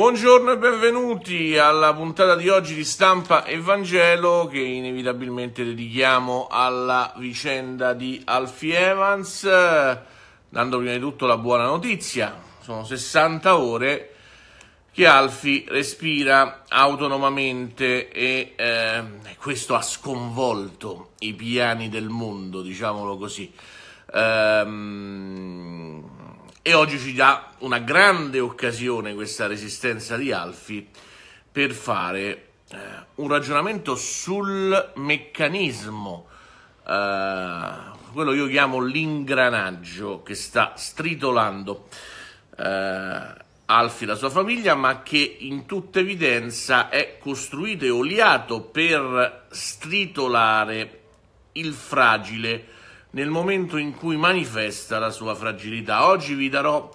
Buongiorno e benvenuti alla puntata di oggi di Stampa e Vangelo che inevitabilmente dedichiamo alla vicenda di Alfie Evans, dando prima di tutto la buona notizia, sono 60 ore che Alfie respira autonomamente e eh, questo ha sconvolto i piani del mondo, diciamolo così. Ehm e oggi ci dà una grande occasione questa resistenza di Alfi per fare eh, un ragionamento sul meccanismo, eh, quello io chiamo l'ingranaggio che sta stritolando eh, Alfi e la sua famiglia, ma che in tutta evidenza è costruito e oliato per stritolare il fragile nel momento in cui manifesta la sua fragilità. Oggi vi darò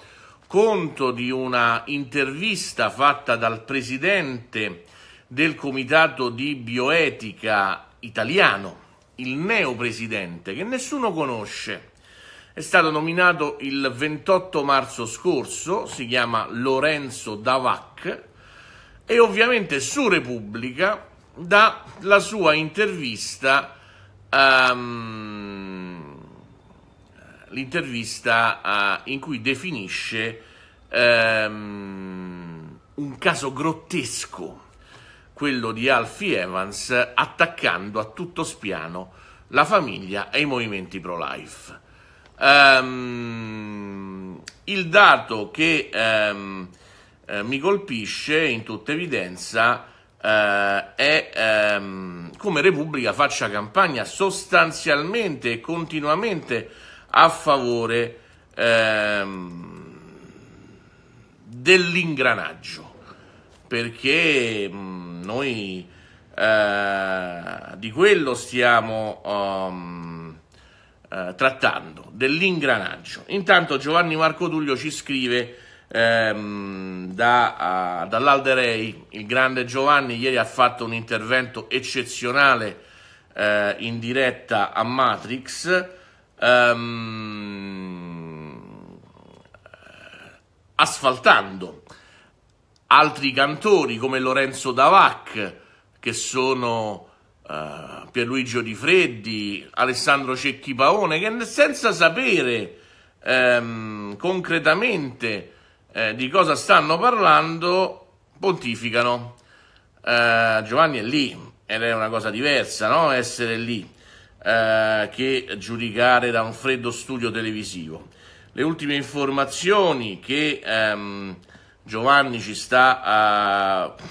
conto di una intervista fatta dal presidente del Comitato di Bioetica italiano, il neopresidente, che nessuno conosce. È stato nominato il 28 marzo scorso, si chiama Lorenzo Davac e ovviamente su Repubblica dà la sua intervista um, l'intervista uh, in cui definisce um, un caso grottesco, quello di Alfie Evans, attaccando a tutto spiano la famiglia e i movimenti pro-life. Um, il dato che um, eh, mi colpisce in tutta evidenza eh, è ehm, come Repubblica faccia campagna sostanzialmente e continuamente a favore ehm, dell'ingranaggio, perché mh, mm, noi eh, di quello stiamo um, eh, trattando, dell'ingranaggio. Intanto Giovanni Marco Tullio ci scrive ehm, da, dall'Alderei, il grande Giovanni ieri ha fatto un intervento eccezionale eh, in diretta a Matrix, ehm, asfaltando. Altri cantori come Lorenzo Davac, che sono eh, Pierluigi Odifreddi, Alessandro Cecchi Paone, che senza sapere ehm, concretamente eh, di cosa stanno parlando, pontificano. Eh, Giovanni è lì, ed è una cosa diversa, no? Essere lì eh, che giudicare da un freddo studio televisivo. Le ultime informazioni che ehm, Giovanni ci sta eh,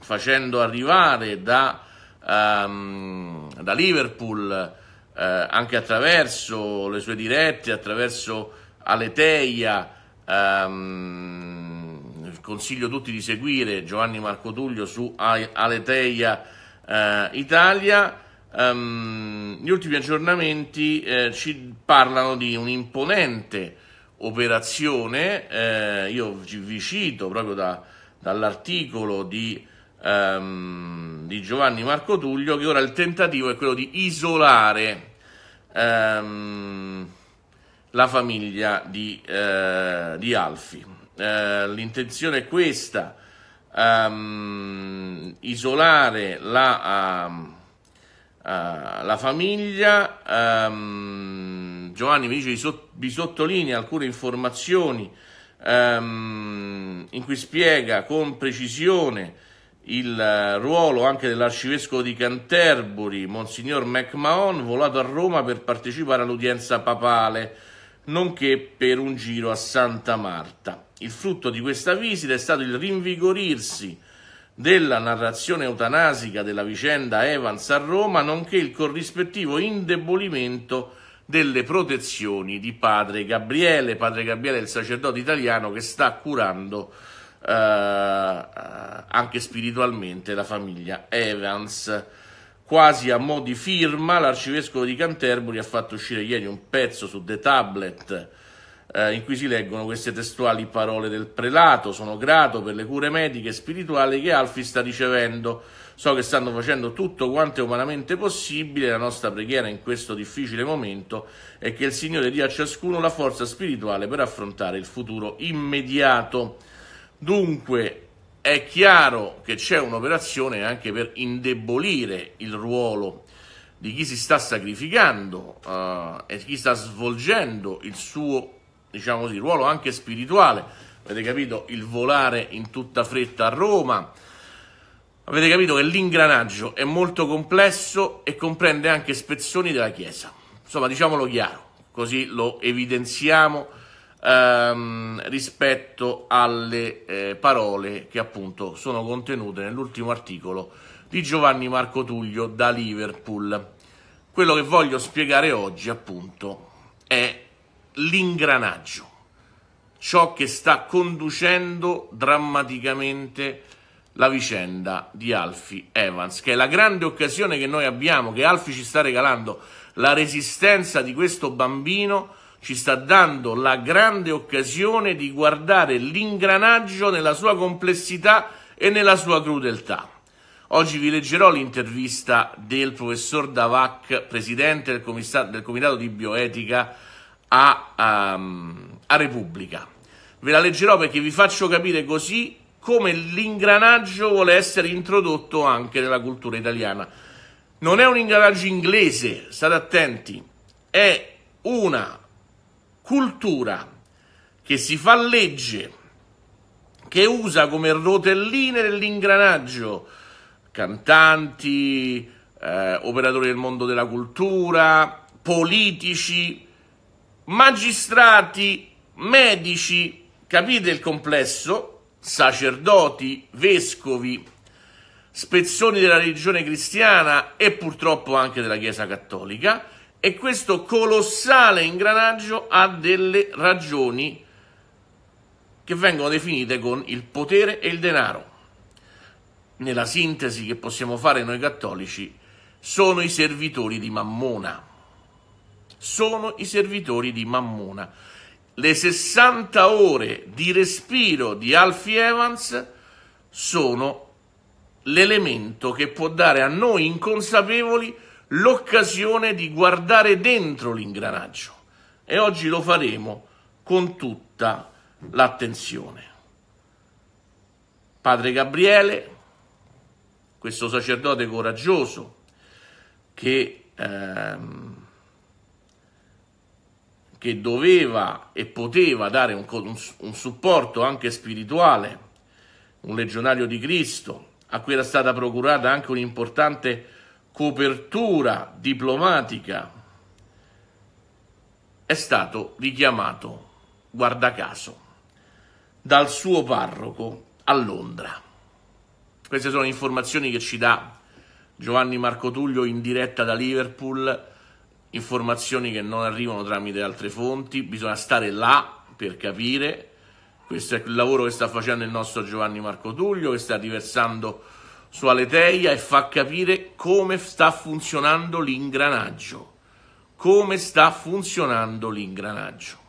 facendo arrivare da, ehm, da Liverpool, eh, anche attraverso le sue dirette, attraverso Aleteia, ehm, consiglio tutti di seguire Giovanni Marco Tullio su Aleteia eh, Italia Um, gli ultimi aggiornamenti eh, ci parlano di un'imponente operazione, eh, io vi cito proprio da, dall'articolo di, um, di, Giovanni Marco Tullio, che ora il tentativo è quello di isolare um, la famiglia di, eh, di Alfi. Eh, l'intenzione è questa, isolare la eh, la famiglia. Um, Giovanni mi dice vi sottolinea alcune informazioni um, in cui spiega con precisione il eh, ruolo anche dell'arcivescovo di Canterbury, Monsignor McMahon, volato a Roma per partecipare all'udienza papale, nonché per un giro a Santa Marta. Il frutto di questa visita è stato il rinvigorirsi della narrazione eutanasica della vicenda Evans a Roma, nonché il corrispettivo indebolimento delle protezioni di padre Gabriele. Padre Gabriele è il sacerdote italiano che sta curando eh, anche spiritualmente la famiglia Evans. Quasi a mo' di firma, l'arcivescovo di Canterbury ha fatto uscire ieri un pezzo su The Tablet eh, in cui si leggono queste testuali parole del prelato. Sono grato per le cure mediche e spirituali che Alfi sta ricevendo. So che stanno facendo tutto quanto è umanamente possibile. La nostra preghiera in questo difficile momento è che il Signore dia a ciascuno la forza spirituale per affrontare il futuro immediato. Dunque, è chiaro che c'è un'operazione anche per indebolire il ruolo di chi si sta sacrificando uh, e chi sta svolgendo il suo diciamo così, ruolo anche spirituale. Avete capito? Il volare in tutta fretta a Roma. Avete capito che l'ingranaggio è molto complesso e comprende anche spezzoni della Chiesa. Insomma, diciamolo chiaro, così lo evidenziamo ehm, rispetto alle eh, parole che appunto sono contenute nell'ultimo articolo di Giovanni Marco Tullio da Liverpool. Quello che voglio spiegare oggi appunto è l'ingranaggio, ciò che sta conducendo drammaticamente la vicenda di Alfie Evans, che è la grande occasione che noi abbiamo, che Alfie ci sta regalando, la resistenza di questo bambino ci sta dando la grande occasione di guardare l'ingranaggio nella sua complessità e nella sua crudeltà. Oggi vi leggerò l'intervista del professor Davac, presidente del, comitato di bioetica a, a, ehm, a Repubblica. Ve la leggerò perché vi faccio capire così come l'ingranaggio vuole essere introdotto anche nella cultura italiana. Non è un ingranaggio inglese, state attenti, è una cultura che si fa legge, che usa come rotelline dell'ingranaggio cantanti, eh, operatori del mondo della cultura, politici, magistrati, medici, capite il complesso, sacerdoti, vescovi, spezzoni della religione cristiana e purtroppo anche della Chiesa cattolica e questo colossale ingranaggio ha delle ragioni che vengono definite con il potere e il denaro. Nella sintesi che possiamo fare noi cattolici, sono i servitori di Mammona sono i servitori di Mammona. Le 60 ore di respiro di Alfie Evans sono l'elemento che può dare a noi inconsapevoli l'occasione di guardare dentro l'ingranaggio e oggi lo faremo con tutta l'attenzione. Padre Gabriele, questo sacerdote coraggioso che ehm, che doveva e poteva dare un, un, un supporto anche spirituale, un legionario di Cristo, a cui era stata procurata anche un'importante copertura diplomatica, è stato richiamato, guarda caso, dal suo parroco a Londra. Queste sono informazioni che ci dà Giovanni Marco Tullio in diretta da Liverpool informazioni che non arrivano tramite altre fonti, bisogna stare là per capire. Questo è il lavoro che sta facendo il nostro Giovanni Marco Tullio, che sta riversando su Aleteia e fa capire come sta funzionando l'ingranaggio. Come sta funzionando l'ingranaggio.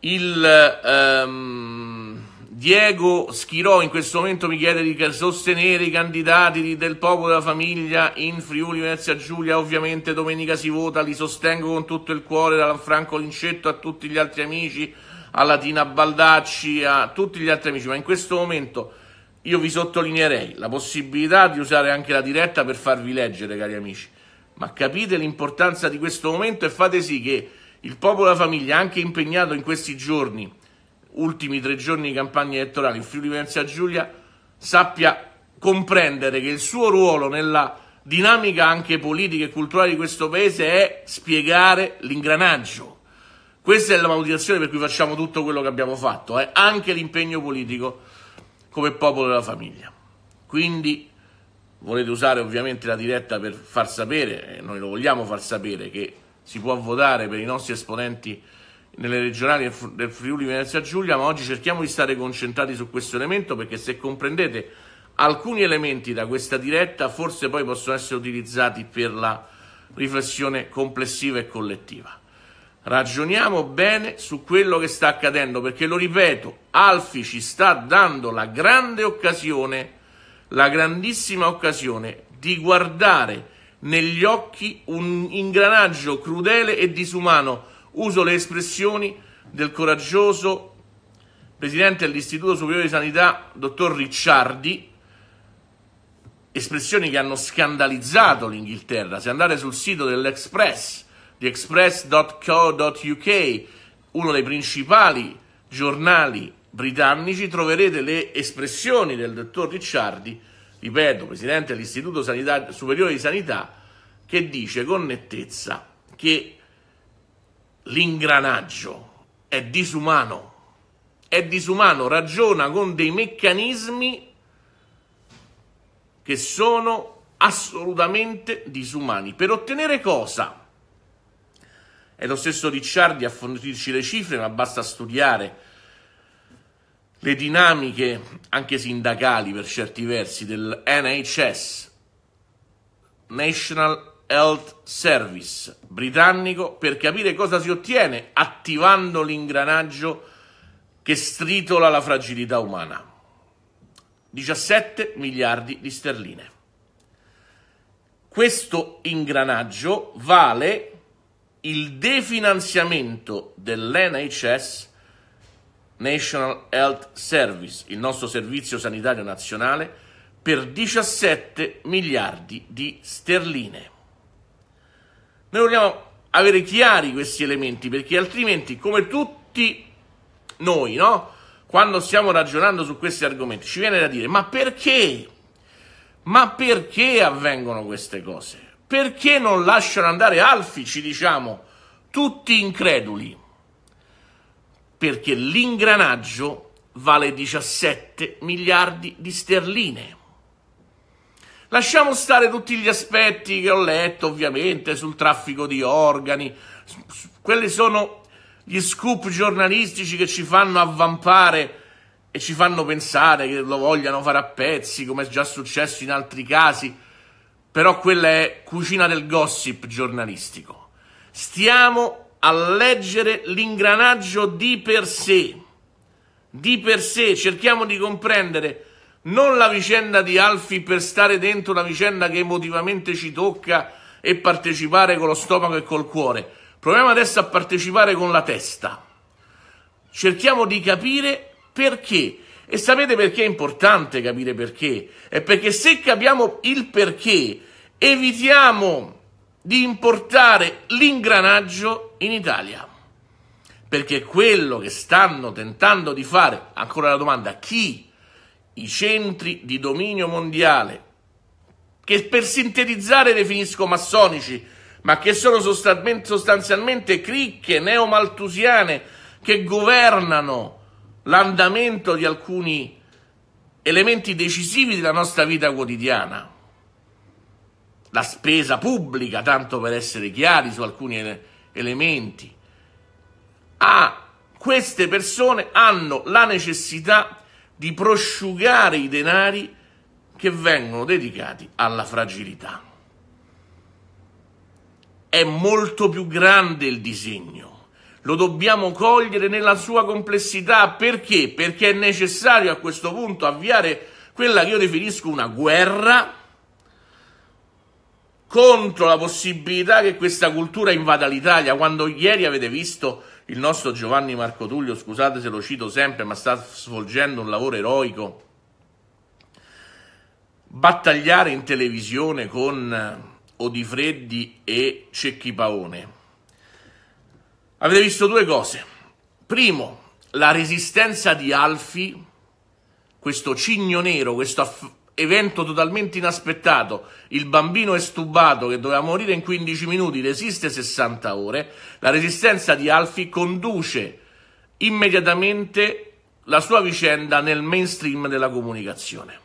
Il, um, Diego Schirò in questo momento mi chiede di sostenere i candidati del popolo della famiglia in Friuli Venezia Giulia, ovviamente domenica si vota, li sostengo con tutto il cuore da Franco Lincetto a tutti gli altri amici, alla Tina Baldacci, a tutti gli altri amici, ma in questo momento io vi sottolineerei la possibilità di usare anche la diretta per farvi leggere, cari amici, ma capite l'importanza di questo momento e fate sì che il popolo della famiglia, anche impegnato in questi giorni, ultimi tre giorni di campagna elettorale in Friuli Venezia Giulia sappia comprendere che il suo ruolo nella dinamica anche politica e culturale di questo paese è spiegare l'ingranaggio. Questa è la motivazione per cui facciamo tutto quello che abbiamo fatto, eh? anche l'impegno politico come popolo della famiglia. Quindi volete usare ovviamente la diretta per far sapere, e noi lo vogliamo far sapere, che si può votare per i nostri esponenti nelle regionali del Friuli Venezia Giulia, ma oggi cerchiamo di stare concentrati su questo elemento perché se comprendete alcuni elementi da questa diretta forse poi possono essere utilizzati per la riflessione complessiva e collettiva. Ragioniamo bene su quello che sta accadendo perché, lo ripeto, Alfi ci sta dando la grande occasione, la grandissima occasione di guardare negli occhi un ingranaggio crudele e disumano uso le espressioni del coraggioso presidente dell'Istituto Superiore di Sanità, dottor Ricciardi, espressioni che hanno scandalizzato l'Inghilterra. Se andate sul sito dell'Express, theexpress.co.uk, uno dei principali giornali britannici, troverete le espressioni del dottor Ricciardi, ripeto, presidente dell'Istituto Sanità, Superiore di Sanità, che dice con nettezza che l'ingranaggio è disumano, è disumano, ragiona con dei meccanismi che sono assolutamente disumani. Per ottenere cosa? È lo stesso Ricciardi a fornirci le cifre, ma basta studiare le dinamiche anche sindacali per certi versi del NHS National Health Service britannico per capire cosa si ottiene attivando l'ingranaggio che stritola la fragilità umana. 17 miliardi di sterline. Questo ingranaggio vale il definanziamento dell'NHS National Health Service, il nostro servizio sanitario nazionale, per 17 miliardi di sterline. Noi vogliamo avere chiari questi elementi perché altrimenti, come tutti noi, no? Quando stiamo ragionando su questi argomenti, ci viene da dire: ma perché? Ma perché avvengono queste cose? Perché non lasciano andare Alfi, ci diciamo, tutti increduli? Perché l'ingranaggio vale 17 miliardi di sterline. Lasciamo stare tutti gli aspetti che ho letto, ovviamente, sul traffico di organi. Quelli sono gli scoop giornalistici che ci fanno avvampare e ci fanno pensare che lo vogliano fare a pezzi, come è già successo in altri casi. Però quella è cucina del gossip giornalistico. Stiamo a leggere l'ingranaggio di per sé. Di per sé cerchiamo di comprendere non la vicenda di Alfi per stare dentro una vicenda che emotivamente ci tocca e partecipare con lo stomaco e col cuore. Proviamo adesso a partecipare con la testa. Cerchiamo di capire perché. E sapete perché è importante capire perché? È perché se capiamo il perché, evitiamo di importare l'ingranaggio in Italia. Perché quello che stanno tentando di fare, ancora la domanda, chi i centri di dominio mondiale, che per sintetizzare definisco massonici, ma che sono sostanzialmente cricche neomaltusiane che governano l'andamento di alcuni elementi decisivi della nostra vita quotidiana. La spesa pubblica, tanto per essere chiari su alcuni ele- elementi. A ah, queste persone hanno la necessità di prosciugare i denari che vengono dedicati alla fragilità. È molto più grande il disegno, lo dobbiamo cogliere nella sua complessità perché? Perché è necessario a questo punto avviare quella che io definisco una guerra contro la possibilità che questa cultura invada l'Italia, quando ieri avete visto il nostro Giovanni Marco Tullio, scusate se lo cito sempre, ma sta svolgendo un lavoro eroico. Battagliare in televisione con eh, Odifreddi e Cecchi Paone. Avete visto due cose. Primo, la resistenza di Alfi, questo cigno nero, questo aff- evento totalmente inaspettato, il bambino è stubato che doveva morire in 15 minuti resiste 60 ore, la resistenza di Alfi conduce immediatamente la sua vicenda nel mainstream della comunicazione.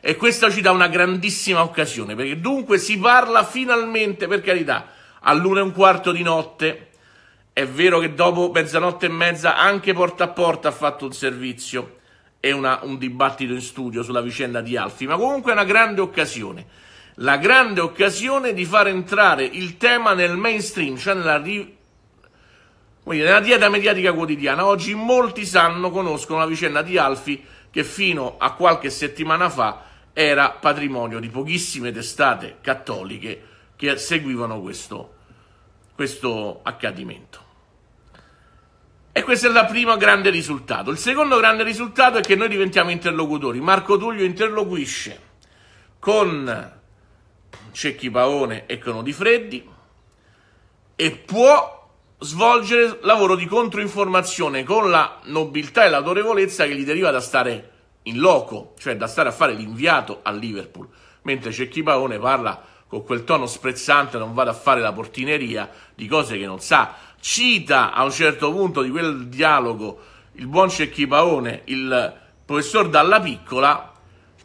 E questa ci dà una grandissima occasione, perché dunque si parla finalmente, per carità, all'una e un quarto di notte. È vero che dopo mezzanotte e mezza anche porta a porta ha fatto un servizio e una, un dibattito in studio sulla vicenda di Alfi, ma comunque è una grande occasione. La grande occasione di far entrare il tema nel mainstream, cioè nella, nella dieta mediatica quotidiana. Oggi molti sanno, conoscono la vicenda di Alfi, che fino a qualche settimana fa era patrimonio di pochissime testate cattoliche che seguivano questo, questo accadimento. E questo è il primo grande risultato. Il secondo grande risultato è che noi diventiamo interlocutori. Marco Tullio interloquisce con Cecchi Paone e con Odifreddi e può svolgere lavoro di controinformazione con la nobiltà e l'autorevolezza che gli deriva da stare in loco, cioè da stare a fare l'inviato a Liverpool, mentre Cecchi Paone parla con quel tono sprezzante, non vado a fare la portineria di cose che non sa cita a un certo punto di quel dialogo il buon Cecchipaone, il professor Dalla Piccola,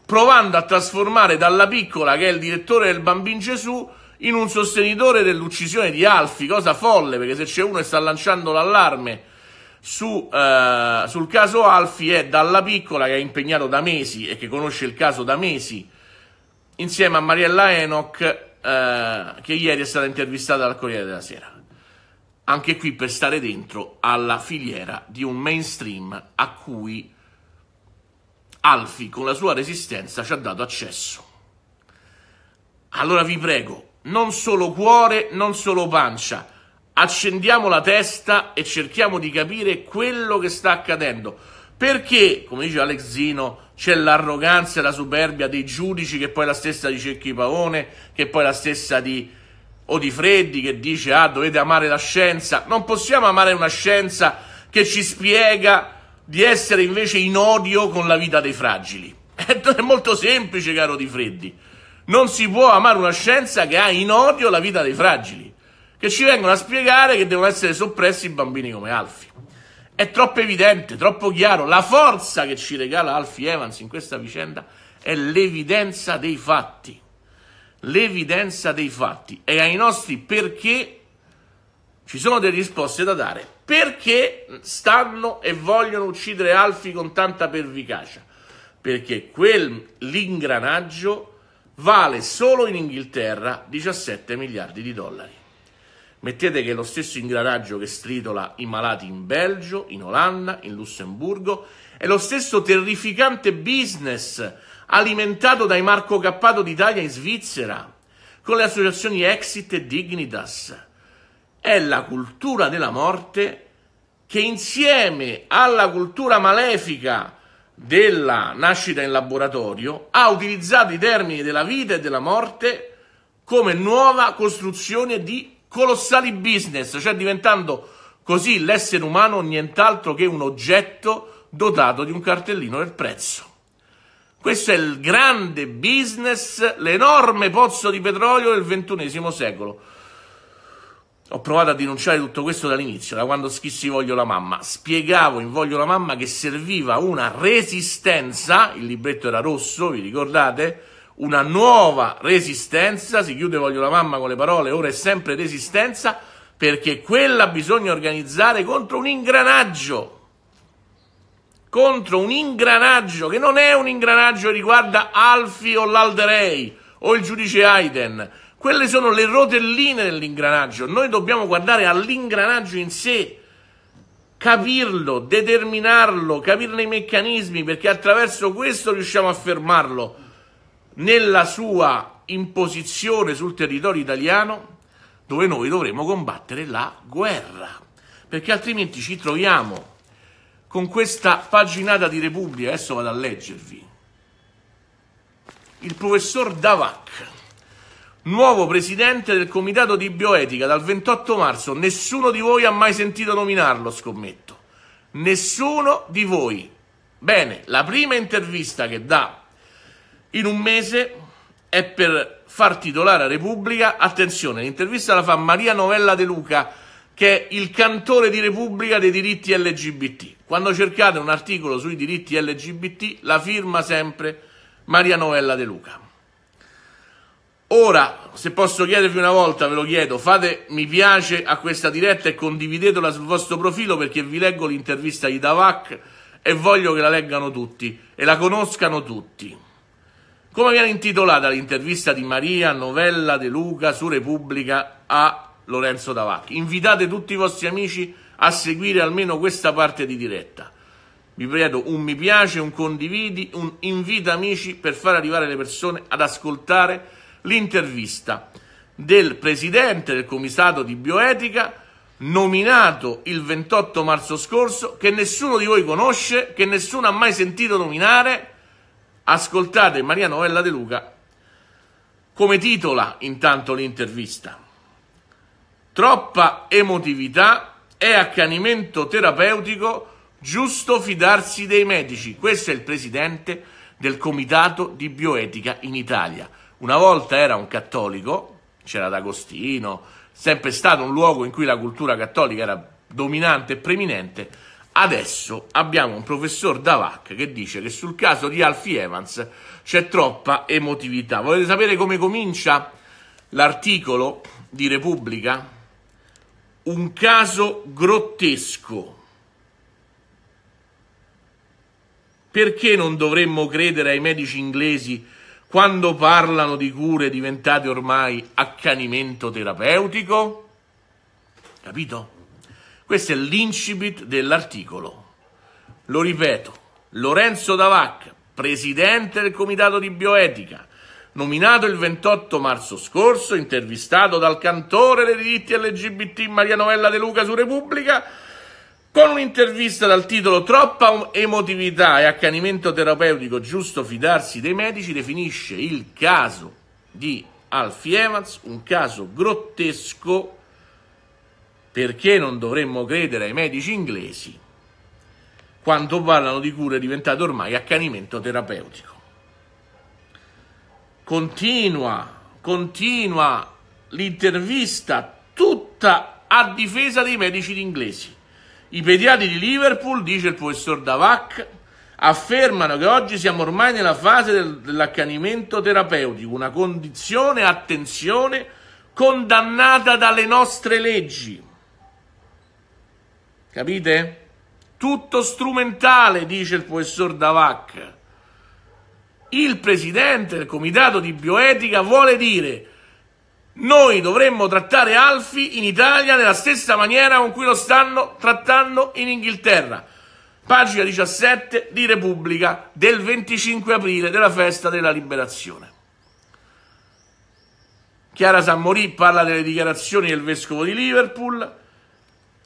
provando a trasformare Dalla Piccola, che è il direttore del Bambin Gesù, in un sostenitore dell'uccisione di Alfi, cosa folle, perché se c'è uno che sta lanciando l'allarme su, eh, sul caso Alfi è Dalla Piccola, che è impegnato da mesi e che conosce il caso da mesi, insieme a Mariella Enoch, eh, che ieri è stata intervistata dal Corriere della Sera anche qui per stare dentro alla filiera di un mainstream a cui Alfi con la sua resistenza ci ha dato accesso. Allora vi prego, non solo cuore, non solo pancia, accendiamo la testa e cerchiamo di capire quello che sta accadendo. Perché, come dice Alex Zino, c'è l'arroganza e la superbia dei giudici, che poi è la stessa di Cecchi Paone, che poi è la stessa di o di Freddi che dice ah dovete amare la scienza, non possiamo amare una scienza che ci spiega di essere invece in odio con la vita dei fragili. È molto semplice, caro Di Freddi. Non si può amare una scienza che ha in odio la vita dei fragili, che ci vengono a spiegare che devono essere soppressi i bambini come Alfi. È troppo evidente, troppo chiaro. La forza che ci regala Alfie Evans in questa vicenda è l'evidenza dei fatti l'evidenza dei fatti e ai nostri perché ci sono delle risposte da dare. Perché stanno e vogliono uccidere Alfi con tanta pervicacia? Perché quell'ingranaggio vale solo in Inghilterra 17 miliardi di dollari. Mettete che è lo stesso ingranaggio che stritola i malati in Belgio, in Olanda, in Lussemburgo, è lo stesso terrificante business alimentato dai Marco Cappato d'Italia in Svizzera, con le associazioni Exit e Dignitas. È la cultura della morte che insieme alla cultura malefica della nascita in laboratorio ha utilizzato i termini della vita e della morte come nuova costruzione di colossali business, cioè diventando così l'essere umano nient'altro che un oggetto dotato di un cartellino del prezzo. Questo è il grande business, l'enorme pozzo di petrolio del ventunesimo secolo. Ho provato a denunciare tutto questo dall'inizio, da quando scrissi Voglio la mamma. Spiegavo in Voglio la mamma che serviva una resistenza, il libretto era rosso, vi ricordate? Una nuova resistenza, si chiude Voglio la mamma con le parole, ora è sempre resistenza, perché quella bisogna organizzare contro un ingranaggio contro un ingranaggio che non è un ingranaggio che riguarda Alfi o l'Alderei o il giudice Aiden. Quelle sono le rotelline dell'ingranaggio. Noi dobbiamo guardare all'ingranaggio in sé, capirlo, determinarlo, capirne i meccanismi, perché attraverso questo riusciamo a fermarlo nella sua imposizione sul territorio italiano, dove noi dovremo combattere la guerra. Perché altrimenti ci troviamo con questa paginata di Repubblica, adesso vado a leggervi. Il professor Davac, nuovo presidente del comitato di bioetica dal 28 marzo, nessuno di voi ha mai sentito nominarlo, scommetto. Nessuno di voi. Bene, la prima intervista che dà in un mese è per far titolare a Repubblica, attenzione, l'intervista la fa Maria Novella De Luca, che è il cantore di Repubblica dei diritti LGBT. Quando cercate un articolo sui diritti LGBT, la firma sempre Maria Novella De Luca. Ora, se posso chiedervi una volta, ve lo chiedo, fate mi piace a questa diretta e condividetela sul vostro profilo perché vi leggo l'intervista di Davac e voglio che la leggano tutti e la conoscano tutti. Come viene intitolata l'intervista di Maria Novella De Luca su Repubblica a Lorenzo Davacchi. Invitate tutti i vostri amici a seguire almeno questa parte di diretta. Vi prego un mi piace, un condividi, un invita amici per far arrivare le persone ad ascoltare l'intervista del presidente del comitato di bioetica nominato il 28 marzo scorso, che nessuno di voi conosce, che nessuno ha mai sentito nominare. Ascoltate Maria Novella De Luca come titola intanto l'intervista. Troppa emotività e accanimento terapeutico, giusto fidarsi dei medici. Questo è il presidente del Comitato di Bioetica in Italia. Una volta era un cattolico, c'era D'Agostino, sempre stato un luogo in cui la cultura cattolica era dominante e preminente. Adesso abbiamo un professor Davac che dice che sul caso di Alfie Evans c'è troppa emotività. Volete sapere come comincia l'articolo di Repubblica? un caso grottesco. Perché non dovremmo credere ai medici inglesi quando parlano di cure diventate ormai accanimento terapeutico? Capito? Questo è l'incipit dell'articolo. Lo ripeto, Lorenzo Davac, presidente del Comitato di Bioetica, nominato il 28 marzo scorso, intervistato dal cantore dei diritti LGBT Maria Novella De Luca su Repubblica, con un'intervista dal titolo Troppa emotività e accanimento terapeutico, giusto fidarsi dei medici, definisce il caso di Alfie Evans un caso grottesco perché non dovremmo credere ai medici inglesi quando parlano di cure diventate ormai accanimento terapeutico continua, continua l'intervista tutta a difesa dei medici inglesi. I pediatri di Liverpool, dice il professor Davac, affermano che oggi siamo ormai nella fase del, dell'accanimento terapeutico, una condizione, attenzione, condannata dalle nostre leggi. Capite? Tutto strumentale, dice il professor Davac il presidente del comitato di bioetica vuole dire noi dovremmo trattare Alfi in Italia nella stessa maniera con cui lo stanno trattando in Inghilterra. Pagina 17 di Repubblica del 25 aprile della festa della liberazione. Chiara Sammorì parla delle dichiarazioni del vescovo di Liverpool.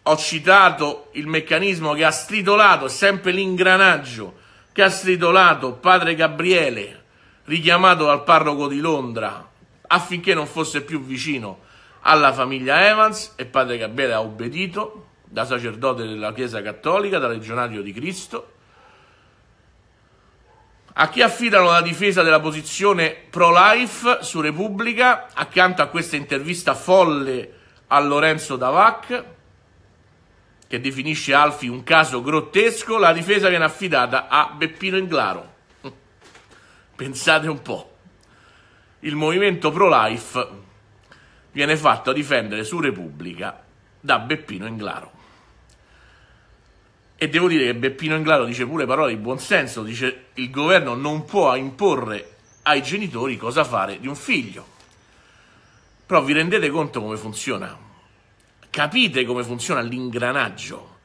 Ho citato il meccanismo che ha stritolato sempre l'ingranaggio che ha Castridolato, padre Gabriele, richiamato dal parroco di Londra affinché non fosse più vicino alla famiglia Evans e padre Gabriele ha obbedito da sacerdote della Chiesa Cattolica, da legionario di Cristo. A chi affidano la difesa della posizione pro-life su Repubblica, accanto a questa intervista folle a Lorenzo Davac, che definisce Alfi un caso grottesco, la difesa viene affidata a Beppino Inglaro. Pensate un po'. Il movimento pro-life viene fatto a difendere su Repubblica da Beppino Inglaro. E devo dire che Beppino Inglaro dice pure parole di buonsenso, dice il governo non può imporre ai genitori cosa fare di un figlio. Però vi rendete conto come funziona? Capite come funziona l'ingranaggio?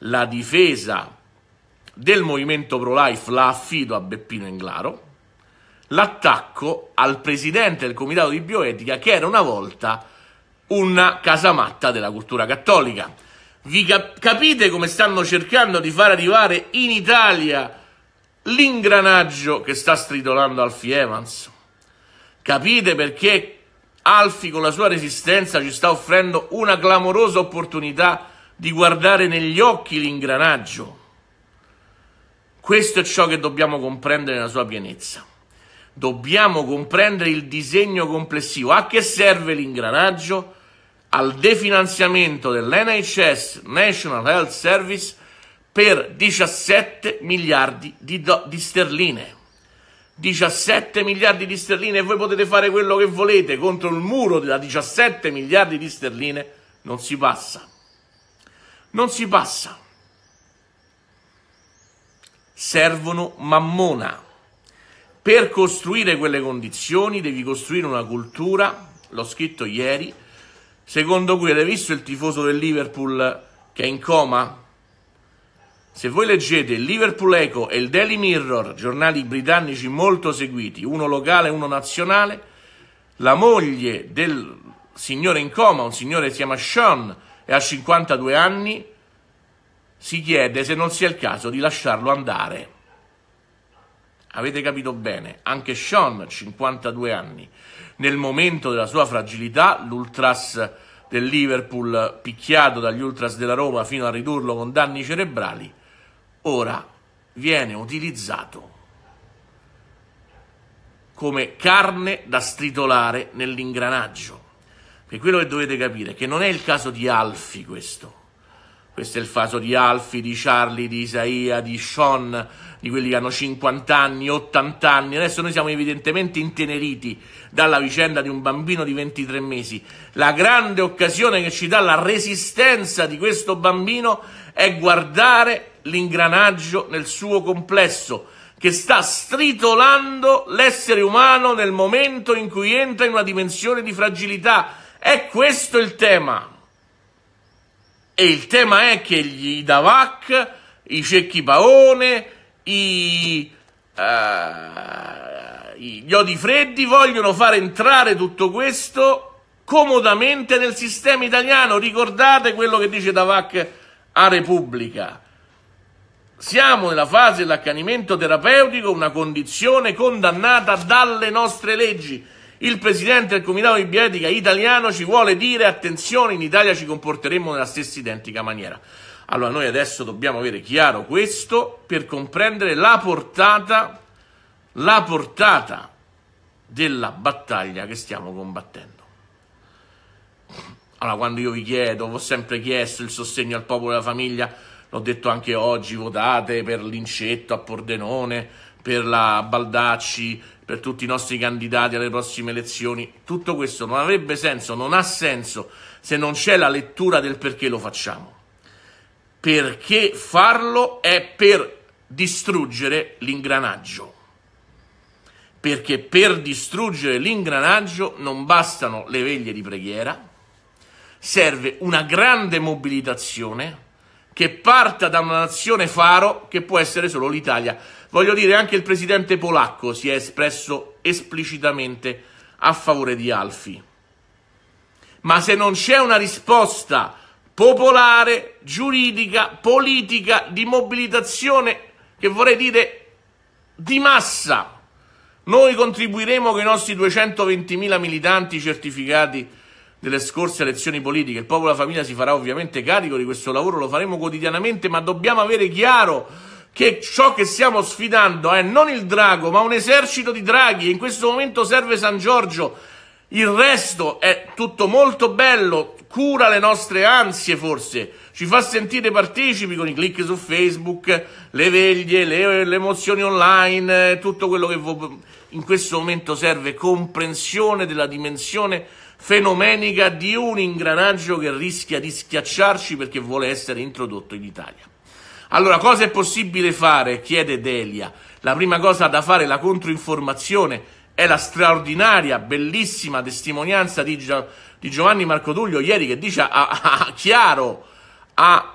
La difesa del movimento pro-life la affido a Beppino Englaro, l'attacco al presidente del comitato di bioetica che era una volta una casamatta della cultura cattolica. Vi cap- capite come stanno cercando di far arrivare in Italia l'ingranaggio che sta stritolando Alfie Evans? Capite perché Alfi con la sua resistenza ci sta offrendo una clamorosa opportunità di guardare negli occhi l'ingranaggio. Questo è ciò che dobbiamo comprendere nella sua pienezza. Dobbiamo comprendere il disegno complessivo. A che serve l'ingranaggio? Al definanziamento dell'NHS National Health Service per 17 miliardi di, do- di sterline. 17 miliardi di sterline e voi potete fare quello che volete contro il muro da 17 miliardi di sterline non si passa non si passa servono mammona per costruire quelle condizioni devi costruire una cultura l'ho scritto ieri secondo cui avete visto il tifoso del Liverpool che è in coma se voi leggete il Liverpool Echo e il Daily Mirror, giornali britannici molto seguiti, uno locale e uno nazionale, la moglie del signore in coma, un signore si chiama Sean e ha 52 anni, si chiede se non sia il caso di lasciarlo andare. Avete capito bene, anche Sean, 52 anni, nel momento della sua fragilità, l'ultras del Liverpool picchiato dagli ultras della Roma fino a ridurlo con danni cerebrali, ora viene utilizzato come carne da stritolare nell'ingranaggio. Per quello che dovete capire è che non è il caso di Alfi questo. Questo è il caso di Alfi, di Charlie, di Isaia, di Sean, di quelli che hanno 50 anni, 80 anni. Adesso noi siamo evidentemente inteneriti dalla vicenda di un bambino di 23 mesi. La grande occasione che ci dà la resistenza di questo bambino è guardare l'ingranaggio nel suo complesso che sta stritolando l'essere umano nel momento in cui entra in una dimensione di fragilità. È questo il tema. E il tema è che gli Davac, i Cecchi Paone, i, uh, gli Odi Freddi vogliono far entrare tutto questo comodamente nel sistema italiano. Ricordate quello che dice Davac a Repubblica. Siamo nella fase dell'accanimento terapeutico, una condizione condannata dalle nostre leggi. Il presidente del Comitato di Bioetica italiano ci vuole dire attenzione, in Italia ci comporteremo nella stessa identica maniera. Allora noi adesso dobbiamo avere chiaro questo per comprendere la portata, la portata della battaglia che stiamo combattendo. Allora, quando io vi chiedo, ho sempre chiesto il sostegno al popolo e alla famiglia, l'ho detto anche oggi, votate per Lincetto a Pordenone, per la Baldacci, per tutti i nostri candidati alle prossime elezioni. Tutto questo non avrebbe senso, non ha senso se non c'è la lettura del perché lo facciamo. Perché farlo è per distruggere l'ingranaggio. Perché per distruggere l'ingranaggio non bastano le veglie di preghiera, serve una grande mobilitazione che parta da una nazione faro che può essere solo l'Italia. Voglio dire, anche il presidente polacco si è espresso esplicitamente a favore di Alfi. Ma se non c'è una risposta popolare, giuridica, politica, di mobilitazione, che vorrei dire di massa, noi contribuiremo con i nostri 220.000 militanti certificati delle scorse elezioni politiche. Il popolo e la famiglia si farà ovviamente carico di questo lavoro, lo faremo quotidianamente, ma dobbiamo avere chiaro che ciò che stiamo sfidando è non il drago, ma un esercito di draghi. In questo momento serve San Giorgio. Il resto è tutto molto bello, cura le nostre ansie forse, ci fa sentire partecipi con i click su Facebook, le veglie, le, le emozioni online, eh, tutto quello che in questo momento serve comprensione della dimensione fenomenica di un ingranaggio che rischia di schiacciarci perché vuole essere introdotto in Italia. Allora, cosa è possibile fare? chiede Delia. La prima cosa da fare è la controinformazione, è la straordinaria, bellissima testimonianza di, Gio- di Giovanni Marco Tullio ieri che dice a, a, a Chiaro, a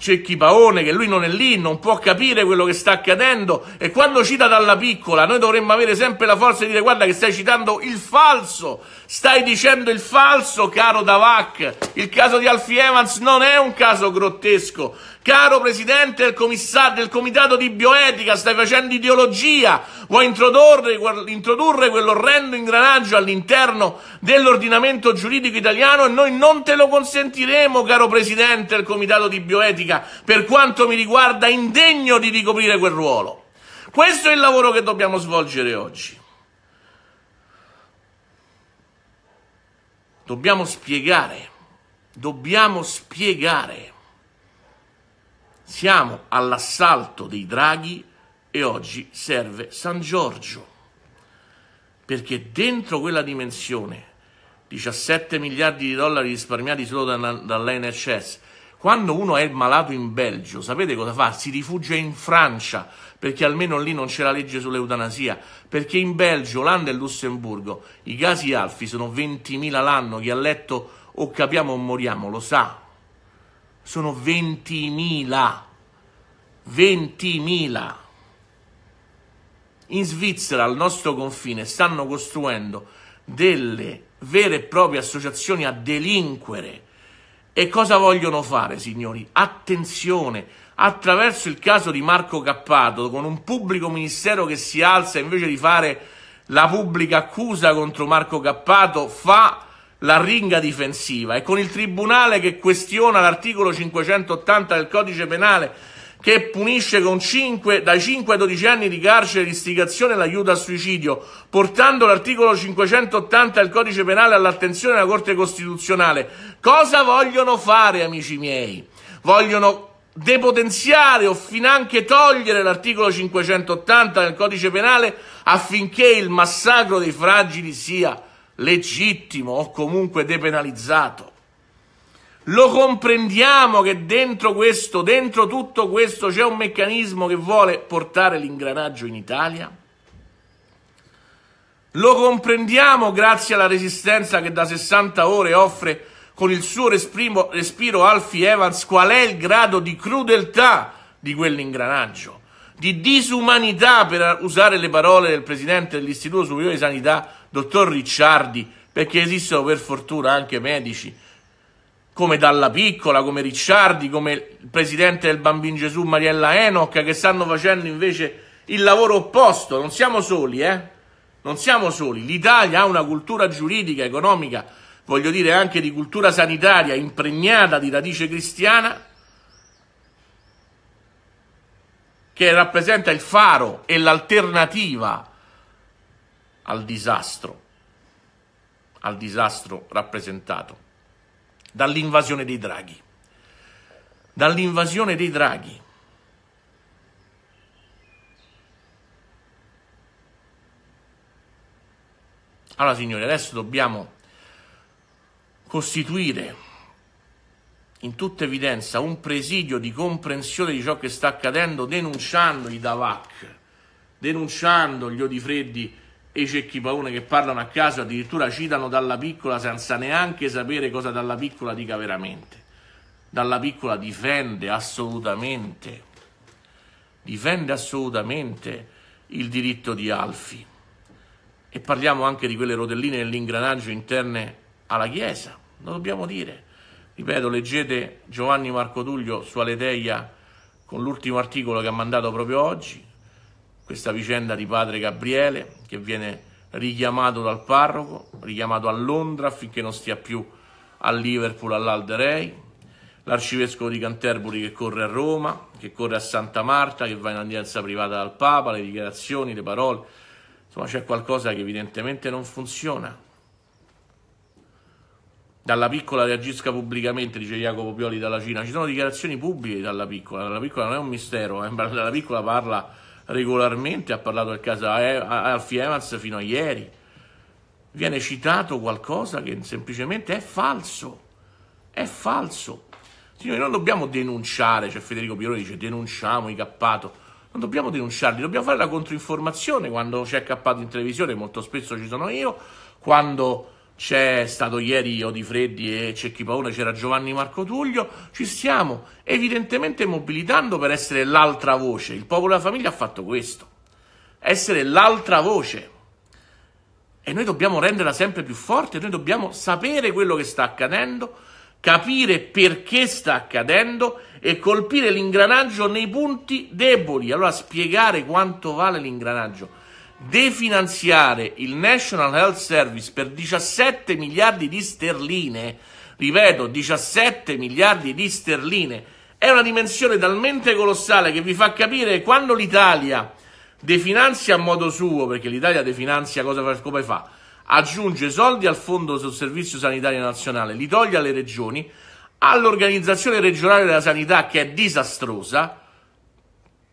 c'è chi Paone che lui non è lì, non può capire quello che sta accadendo e quando cita dalla piccola noi dovremmo avere sempre la forza di dire guarda che stai citando il falso, stai dicendo il falso caro Davac, il caso di Alfie Evans non è un caso grottesco, Caro presidente del, comissar- del comitato di bioetica, stai facendo ideologia, vuoi introdurre, introdurre quell'orrendo ingranaggio all'interno dell'ordinamento giuridico italiano e noi non te lo consentiremo, caro presidente del comitato di bioetica, per quanto mi riguarda indegno di ricoprire quel ruolo. Questo è il lavoro che dobbiamo svolgere oggi. Dobbiamo spiegare, dobbiamo spiegare siamo all'assalto dei draghi e oggi serve San Giorgio, perché dentro quella dimensione, 17 miliardi di dollari risparmiati solo dall'NHS, quando uno è malato in Belgio, sapete cosa fa? Si rifugia in Francia, perché almeno lì non c'è la legge sull'eutanasia, perché in Belgio, Olanda e Lussemburgo i casi alfi sono 20.000 l'anno, chi ha letto o capiamo o moriamo lo sa, sono 20.000. 20.000. In Svizzera, al nostro confine, stanno costruendo delle vere e proprie associazioni a delinquere. E cosa vogliono fare, signori? Attenzione, attraverso il caso di Marco Cappato, con un pubblico ministero che si alza invece di fare la pubblica accusa contro Marco Cappato, fa la ringa difensiva e con il tribunale che questiona l'articolo 580 del codice penale che punisce con 5, dai 5 ai 12 anni di carcere l'istigazione e l'aiuto al suicidio, portando l'articolo 580 del codice penale all'attenzione della Corte Costituzionale. Cosa vogliono fare, amici miei? Vogliono depotenziare o finanche togliere l'articolo 580 del codice penale affinché il massacro dei fragili sia legittimo o comunque depenalizzato. Lo comprendiamo che dentro questo, dentro tutto questo c'è un meccanismo che vuole portare l'ingranaggio in Italia? Lo comprendiamo grazie alla resistenza che da 60 ore offre con il suo respiro, respiro Alfie Evans qual è il grado di crudeltà di quell'ingranaggio? di disumanità, per usare le parole del presidente dell'Istituto Superiore di Sanità, dottor Ricciardi, perché esistono per fortuna anche medici come Dalla Piccola, come Ricciardi, come il presidente del Bambin Gesù Mariella Enoch, che stanno facendo invece il lavoro opposto. Non siamo soli, eh? Non siamo soli. L'Italia ha una cultura giuridica, economica, voglio dire anche di cultura sanitaria, impregnata di radice cristiana che rappresenta il faro e l'alternativa al disastro, al disastro rappresentato dall'invasione dei draghi. Dall'invasione dei draghi. Allora, signori, adesso dobbiamo costituire in tutta evidenza un presidio di comprensione di ciò che sta accadendo, denunciando i Davac, denunciando gli Odifreddi e i Cecchi Paone che parlano a caso, addirittura citano Dalla Piccola senza neanche sapere cosa Dalla Piccola dica veramente. Dalla Piccola difende assolutamente, difende assolutamente il diritto di Alfi. E parliamo anche di quelle rotelline dell'ingranaggio interne alla Chiesa, lo dobbiamo dire Ripeto, leggete Giovanni Marco Tullio su Aleteia con l'ultimo articolo che ha mandato proprio oggi, questa vicenda di padre Gabriele che viene richiamato dal parroco, richiamato a Londra affinché non stia più a Liverpool all'Alderey, l'arcivescovo di Canterbury che corre a Roma, che corre a Santa Marta, che va in udienza privata dal Papa, le dichiarazioni, le parole, insomma c'è qualcosa che evidentemente non funziona dalla piccola reagisca pubblicamente, dice Jacopo Pioli dalla Cina. Ci sono dichiarazioni pubbliche dalla piccola, dalla piccola non è un mistero, eh? dalla piccola parla regolarmente, ha parlato del caso eh, Alfie Evans fino a ieri. Viene citato qualcosa che semplicemente è falso, è falso. Signori, non dobbiamo denunciare, cioè Federico Pioli dice denunciamo i cappato, non dobbiamo denunciarli, dobbiamo fare la controinformazione quando c'è cappato in televisione, molto spesso ci sono io, quando c'è stato ieri Odifreddi e c'è chi paura, c'era Giovanni Marco Tullio, ci stiamo evidentemente mobilitando per essere l'altra voce. Il popolo della famiglia ha fatto questo, essere l'altra voce. E noi dobbiamo renderla sempre più forte, noi dobbiamo sapere quello che sta accadendo, capire perché sta accadendo e colpire l'ingranaggio nei punti deboli. Allora spiegare quanto vale l'ingranaggio definanziare il National Health Service per 17 miliardi di sterline, ripeto 17 miliardi di sterline, è una dimensione talmente colossale che vi fa capire che quando l'Italia definanzia a modo suo, perché l'Italia definanzia cosa fa, come fa, aggiunge soldi al fondo sul servizio sanitario nazionale, li toglie alle regioni, all'organizzazione regionale della sanità che è disastrosa,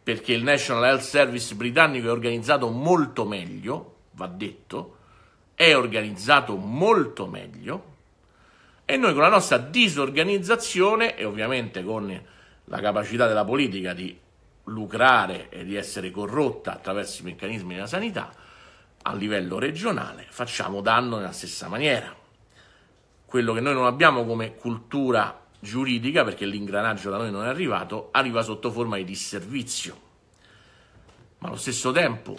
perché il National Health Service britannico è organizzato molto meglio, va detto, è organizzato molto meglio e noi con la nostra disorganizzazione e ovviamente con la capacità della politica di lucrare e di essere corrotta attraverso i meccanismi della sanità a livello regionale facciamo danno nella stessa maniera. Quello che noi non abbiamo come cultura giuridica, perché l'ingranaggio da noi non è arrivato, arriva sotto forma di disservizio. Ma allo stesso tempo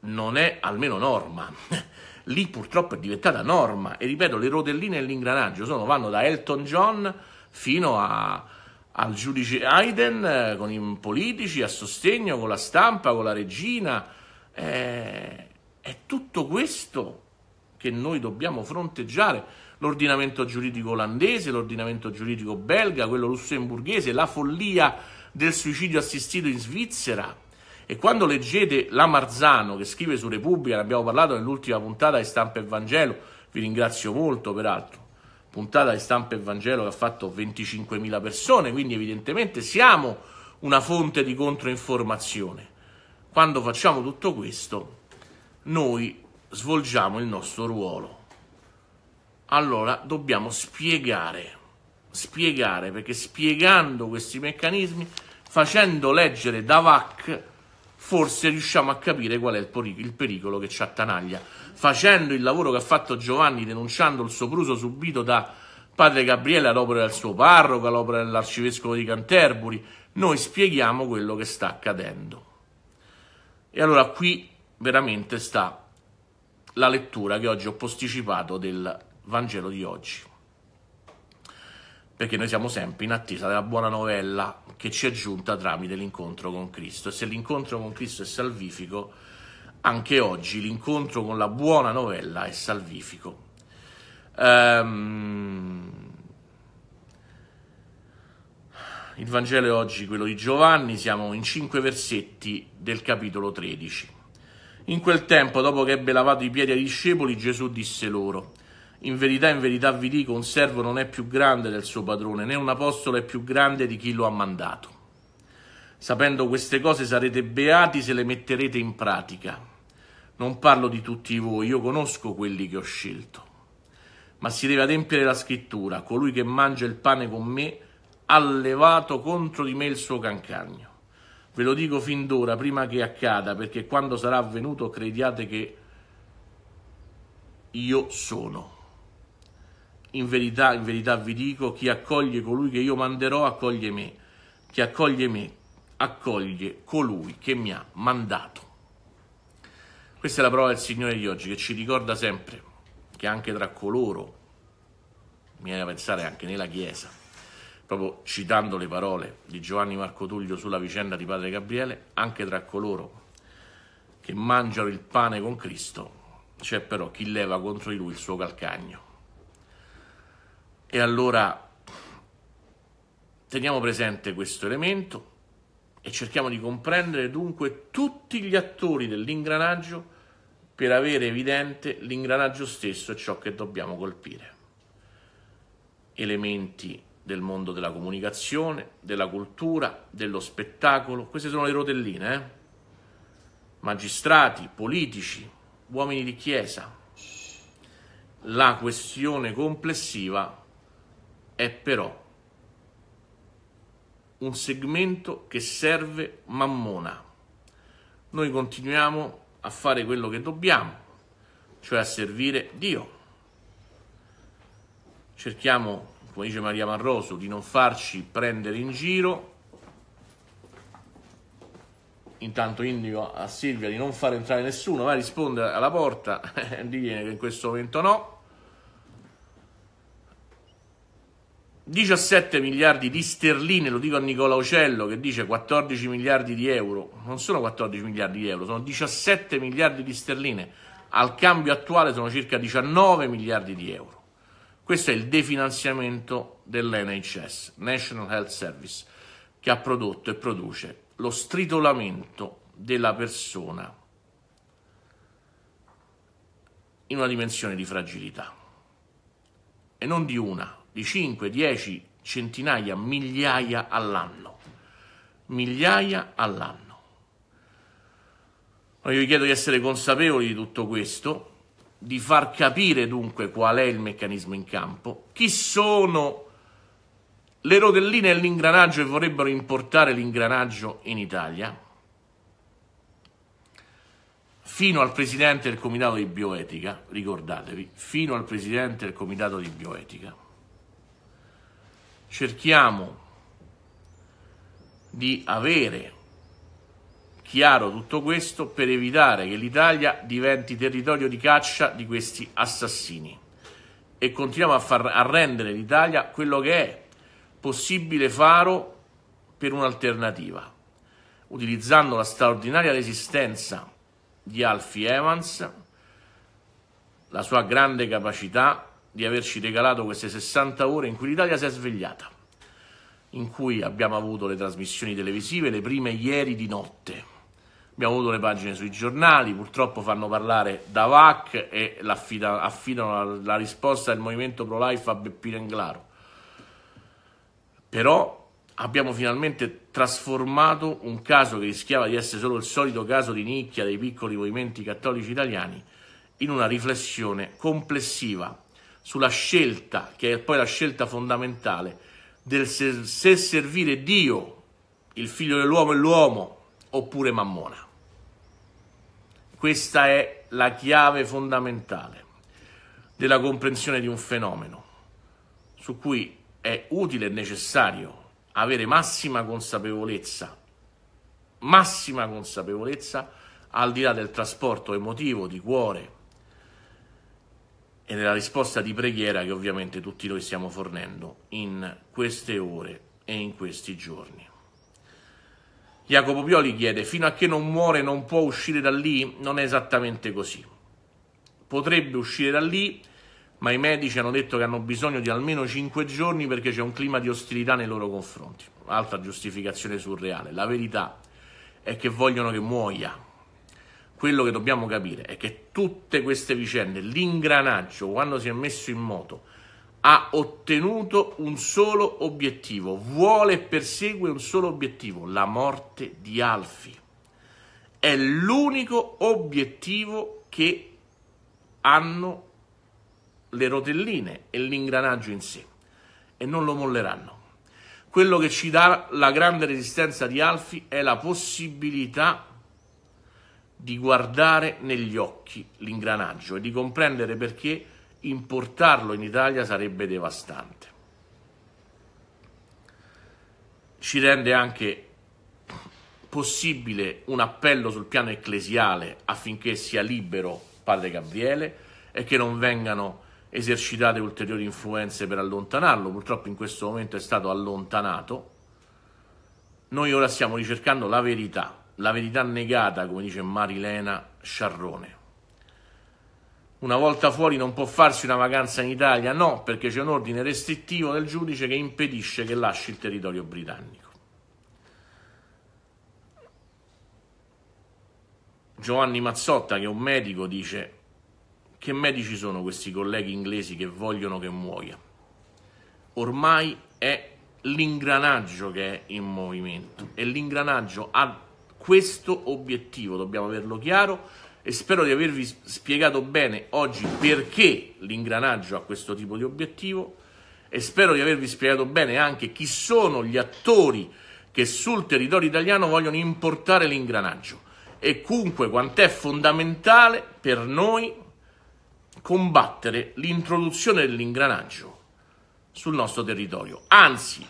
non è almeno norma. Lì purtroppo è diventata norma e ripeto, le rotelline e l'ingranaggio sono, vanno da Elton John fino a, al giudice Hayden eh, con i politici a sostegno, con la stampa, con la regina. Eh, è tutto questo che noi dobbiamo fronteggiare l'ordinamento giuridico olandese, l'ordinamento giuridico belga, quello lussemburghese, la follia del suicidio assistito in Svizzera. E quando leggete la Marzano che scrive su Repubblica, ne abbiamo parlato nell'ultima puntata di Stampa e Vangelo, vi ringrazio molto peraltro, puntata di Stampa e Vangelo che ha fatto 25.000 persone, quindi evidentemente siamo una fonte di controinformazione. Quando facciamo tutto questo, noi svolgiamo il nostro ruolo allora dobbiamo spiegare, spiegare, perché spiegando questi meccanismi, facendo leggere Davac, forse riusciamo a capire qual è il pericolo che ci attanaglia. Facendo il lavoro che ha fatto Giovanni, denunciando il sopruso subito da padre Gabriele all'opera del suo parroco, all'opera dell'arcivescovo di Canterbury, noi spieghiamo quello che sta accadendo. E allora qui veramente sta la lettura che oggi ho posticipato del Vangelo di oggi. Perché noi siamo sempre in attesa della buona novella che ci è giunta tramite l'incontro con Cristo. E se l'incontro con Cristo è salvifico, anche oggi l'incontro con la buona novella è salvifico. Um, il Vangelo è oggi quello di Giovanni, siamo in cinque versetti del capitolo 13. In quel tempo, dopo che ebbe lavato i piedi ai discepoli, Gesù disse loro, in verità, in verità vi dico, un servo non è più grande del suo padrone, né un apostolo è più grande di chi lo ha mandato. Sapendo queste cose sarete beati se le metterete in pratica. Non parlo di tutti voi, io conosco quelli che ho scelto. Ma si deve adempiere la scrittura, colui che mangia il pane con me ha levato contro di me il suo cancagno. Ve lo dico fin d'ora, prima che accada, perché quando sarà avvenuto crediate che io sono. In verità, in verità vi dico, chi accoglie colui che io manderò, accoglie me. Chi accoglie me, accoglie colui che mi ha mandato. Questa è la prova del Signore di oggi che ci ricorda sempre che anche tra coloro, mi viene a pensare anche nella Chiesa, proprio citando le parole di Giovanni Marco Tullio sulla vicenda di Padre Gabriele, anche tra coloro che mangiano il pane con Cristo, c'è però chi leva contro di lui il suo calcagno. E allora teniamo presente questo elemento e cerchiamo di comprendere dunque tutti gli attori dell'ingranaggio per avere evidente l'ingranaggio stesso e ciò che dobbiamo colpire. Elementi del mondo della comunicazione, della cultura, dello spettacolo, queste sono le rotelline, eh? magistrati, politici, uomini di chiesa. La questione complessiva è però un segmento che serve mammona. Noi continuiamo a fare quello che dobbiamo, cioè a servire Dio. Cerchiamo, come dice Maria Marroso, di non farci prendere in giro. Intanto indico a Silvia di non far entrare nessuno, vai a rispondere alla porta, digliene che in questo momento no. 17 miliardi di sterline, lo dico a Nicola Ocello che dice 14 miliardi di euro, non sono 14 miliardi di euro, sono 17 miliardi di sterline, al cambio attuale sono circa 19 miliardi di euro. Questo è il definanziamento dell'NHS, National Health Service, che ha prodotto e produce lo stritolamento della persona in una dimensione di fragilità e non di una, di 5, 10, centinaia, migliaia all'anno. Migliaia all'anno. Io vi chiedo di essere consapevoli di tutto questo, di far capire dunque qual è il meccanismo in campo, chi sono le rodelline e l'ingranaggio che vorrebbero importare l'ingranaggio in Italia, fino al presidente del comitato di bioetica, ricordatevi, fino al presidente del comitato di bioetica cerchiamo di avere chiaro tutto questo per evitare che l'Italia diventi territorio di caccia di questi assassini e continuiamo a, far, a rendere l'Italia quello che è possibile faro per un'alternativa, utilizzando la straordinaria resistenza di Alfie Evans, la sua grande capacità di averci regalato queste 60 ore in cui l'Italia si è svegliata, in cui abbiamo avuto le trasmissioni televisive, le prime ieri di notte. Abbiamo avuto le pagine sui giornali, purtroppo fanno parlare da VAC e affidano la, la risposta del movimento pro-life a Beppino Englaro. Però abbiamo finalmente trasformato un caso che rischiava di essere solo il solito caso di nicchia dei piccoli movimenti cattolici italiani in una riflessione complessiva sulla scelta, che è poi la scelta fondamentale, del se, se servire Dio, il figlio dell'uomo e l'uomo, oppure Mammona. Questa è la chiave fondamentale della comprensione di un fenomeno su cui è utile e necessario avere massima consapevolezza, massima consapevolezza al di là del trasporto emotivo, di cuore, e nella risposta di preghiera che ovviamente tutti noi stiamo fornendo in queste ore e in questi giorni. Jacopo Pioli chiede, fino a che non muore non può uscire da lì? Non è esattamente così. Potrebbe uscire da lì, ma i medici hanno detto che hanno bisogno di almeno 5 giorni perché c'è un clima di ostilità nei loro confronti. Altra giustificazione surreale. La verità è che vogliono che muoia, quello che dobbiamo capire è che tutte queste vicende, l'ingranaggio, quando si è messo in moto, ha ottenuto un solo obiettivo, vuole e persegue un solo obiettivo, la morte di Alfi. È l'unico obiettivo che hanno le rotelline e l'ingranaggio in sé e non lo molleranno. Quello che ci dà la grande resistenza di Alfi è la possibilità di guardare negli occhi l'ingranaggio e di comprendere perché importarlo in Italia sarebbe devastante. Ci rende anche possibile un appello sul piano ecclesiale affinché sia libero Padre Gabriele e che non vengano esercitate ulteriori influenze per allontanarlo. Purtroppo in questo momento è stato allontanato. Noi ora stiamo ricercando la verità la verità negata, come dice Marilena Sciarrone. Una volta fuori non può farsi una vacanza in Italia, no, perché c'è un ordine restrittivo del giudice che impedisce che lasci il territorio britannico. Giovanni Mazzotta, che è un medico, dice che medici sono questi colleghi inglesi che vogliono che muoia. Ormai è l'ingranaggio che è in movimento e l'ingranaggio ha questo obiettivo, dobbiamo averlo chiaro e spero di avervi spiegato bene oggi perché l'ingranaggio ha questo tipo di obiettivo e spero di avervi spiegato bene anche chi sono gli attori che sul territorio italiano vogliono importare l'ingranaggio e comunque quant'è fondamentale per noi combattere l'introduzione dell'ingranaggio sul nostro territorio. Anzi,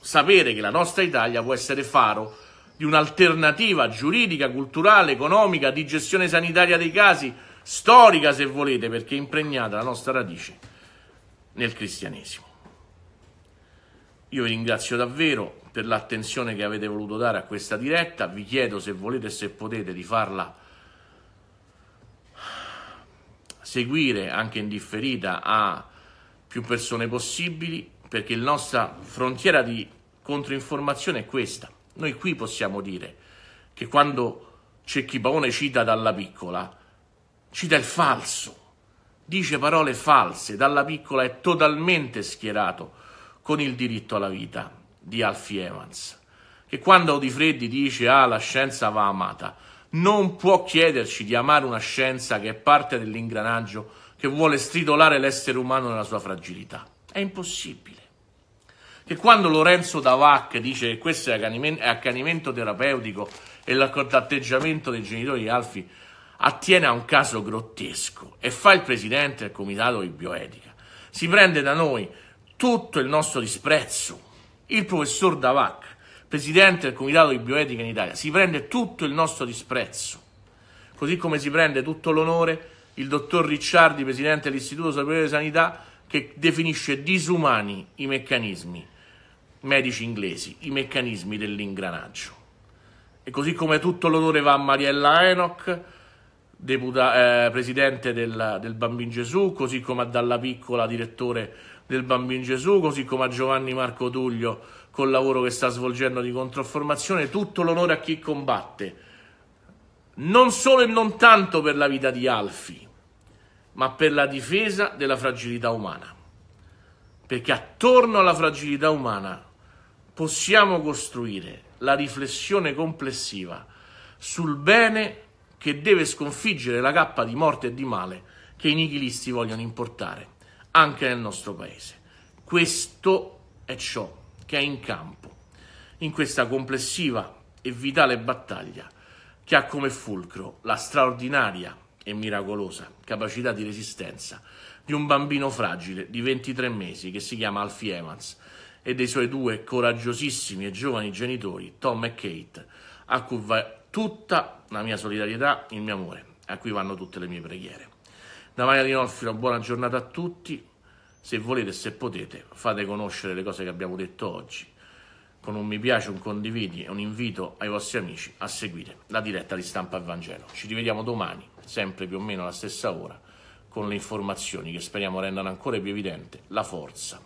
sapere che la nostra Italia può essere faro di un'alternativa giuridica, culturale, economica, di gestione sanitaria dei casi, storica se volete, perché è impregnata la nostra radice nel cristianesimo. Io vi ringrazio davvero per l'attenzione che avete voluto dare a questa diretta, vi chiedo se volete e se potete di farla seguire anche in differita a più persone possibili, perché la nostra frontiera di controinformazione è questa. Noi qui possiamo dire che quando Cecchi Paone cita dalla piccola, cita il falso, dice parole false, dalla piccola è totalmente schierato con il diritto alla vita di Alfie Evans, che quando Audifreddi dice ah la scienza va amata, non può chiederci di amare una scienza che è parte dell'ingranaggio che vuole stridolare l'essere umano nella sua fragilità. È impossibile che quando Lorenzo Davac dice che questo è accanimento terapeutico e l'atteggiamento dei genitori di Alfi attiene a un caso grottesco e fa il presidente del comitato di bioetica. Si prende da noi tutto il nostro disprezzo. Il professor Davac, presidente del comitato di bioetica in Italia, si prende tutto il nostro disprezzo, così come si prende tutto l'onore il dottor Ricciardi, presidente dell'Istituto Superiore di Sanità, che definisce disumani i meccanismi medici inglesi i meccanismi dell'ingranaggio. E così come tutto l'onore va a Mariella Enoch, deputa- eh, presidente del, del Bambin Gesù, così come a Dalla Piccola, direttore del Bambin Gesù, così come a Giovanni Marco Tullio col lavoro che sta svolgendo di controformazione, tutto l'onore a chi combatte, non solo e non tanto per la vita di Alfi, ma per la difesa della fragilità umana. Perché attorno alla fragilità umana possiamo costruire la riflessione complessiva sul bene che deve sconfiggere la cappa di morte e di male che i nichilisti vogliono importare anche nel nostro paese. Questo è ciò che è in campo in questa complessiva e vitale battaglia che ha come fulcro la straordinaria e miracolosa capacità di resistenza di un bambino fragile di 23 mesi che si chiama Alfie Evans e dei suoi due coraggiosissimi e giovani genitori, Tom e Kate, a cui va tutta la mia solidarietà, il mio amore, a cui vanno tutte le mie preghiere. Da Maria Rinolfi una buona giornata a tutti, se volete e se potete fate conoscere le cose che abbiamo detto oggi, con un mi piace, un condividi e un invito ai vostri amici a seguire la diretta di stampa al Vangelo. Ci rivediamo domani, sempre più o meno alla stessa ora, con le informazioni che speriamo rendano ancora più evidente la forza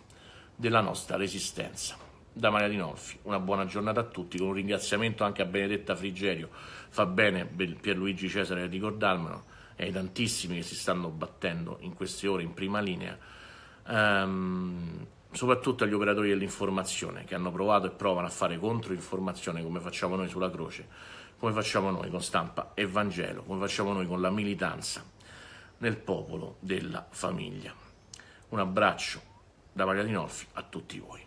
della nostra resistenza. Da Maria Dinolfi, una buona giornata a tutti, con un ringraziamento anche a Benedetta Frigerio, fa bene Pierluigi Cesare a ricordarmelo, e ai tantissimi che si stanno battendo in queste ore in prima linea, ehm, soprattutto agli operatori dell'informazione che hanno provato e provano a fare controinformazione come facciamo noi sulla croce, come facciamo noi con stampa Evangelo, come facciamo noi con la militanza nel popolo della famiglia. Un abbraccio da Maria Dinolfi a tutti voi.